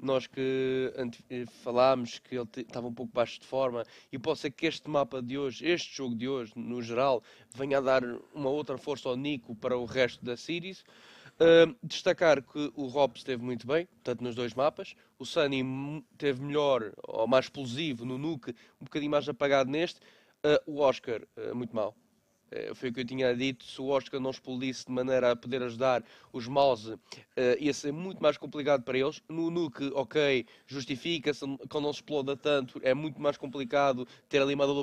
nós que eh, falámos que ele estava um pouco baixo de forma e pode ser que este mapa de hoje, este jogo de hoje, no geral, venha a dar uma outra força ao Nico para o resto da series. Uh, destacar que o Rob esteve muito bem, tanto nos dois mapas. O Sunny teve melhor ou mais explosivo no Nuke, um bocadinho mais apagado neste. Uh, o Oscar, uh, muito mal. Eh, foi o que eu tinha dito, se o Oscar não explodisse de maneira a poder ajudar os mouse, uh, ia ser muito mais complicado para eles. No Nuke, ok, justifica-se, quando não se exploda tanto, é muito mais complicado ter ali uma